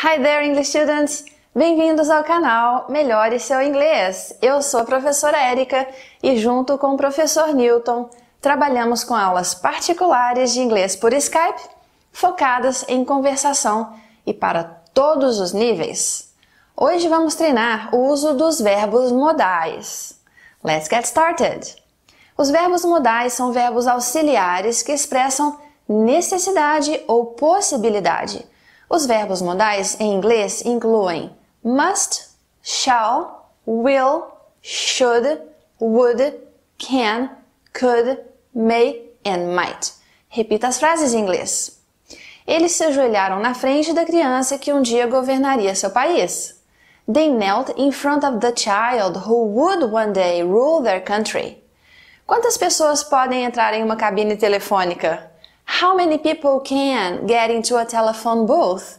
Hi there, English students! Bem-vindos ao canal Melhore Seu Inglês. Eu sou a professora Érica e, junto com o professor Newton, trabalhamos com aulas particulares de inglês por Skype, focadas em conversação e para todos os níveis. Hoje vamos treinar o uso dos verbos modais. Let's get started! Os verbos modais são verbos auxiliares que expressam necessidade ou possibilidade os verbos modais em inglês incluem must, shall, will, should, would, can, could, may and might. Repita as frases em inglês. Eles se ajoelharam na frente da criança que um dia governaria seu país. They knelt in front of the child who would one day rule their country. Quantas pessoas podem entrar em uma cabine telefônica? How many people can get into a telephone booth?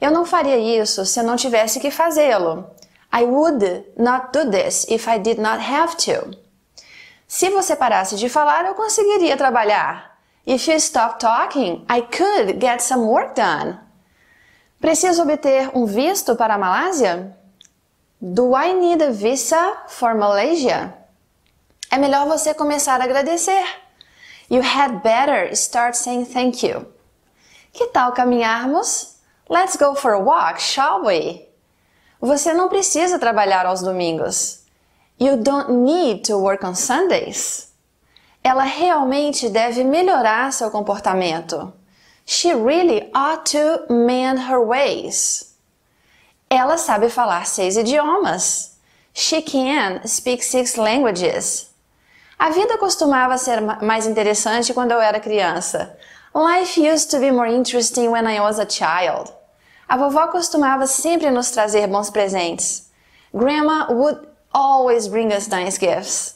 Eu não faria isso se eu não tivesse que fazê-lo. I would not do this if I did not have to. Se você parasse de falar, eu conseguiria trabalhar. If you stop talking, I could get some work done. Preciso obter um visto para a Malásia? Do I need a visa for Malaysia? É melhor você começar a agradecer. You had better start saying thank you. Que tal caminharmos? Let's go for a walk, shall we? Você não precisa trabalhar aos domingos. You don't need to work on Sundays. Ela realmente deve melhorar seu comportamento. She really ought to mend her ways. Ela sabe falar seis idiomas. She can speak six languages. A vida costumava ser mais interessante quando eu era criança. Life used to be more interesting when I was a child. A vovó costumava sempre nos trazer bons presentes. Grandma would always bring us nice gifts.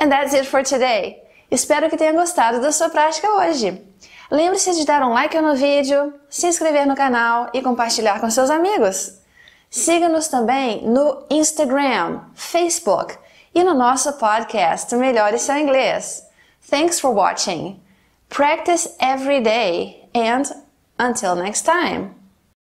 And that's it for today. Espero que tenha gostado da sua prática hoje. Lembre-se de dar um like no vídeo, se inscrever no canal e compartilhar com seus amigos. Siga-nos também no Instagram, Facebook, e no nosso podcast Melhore Seu Inglês. Thanks for watching. Practice every day and until next time.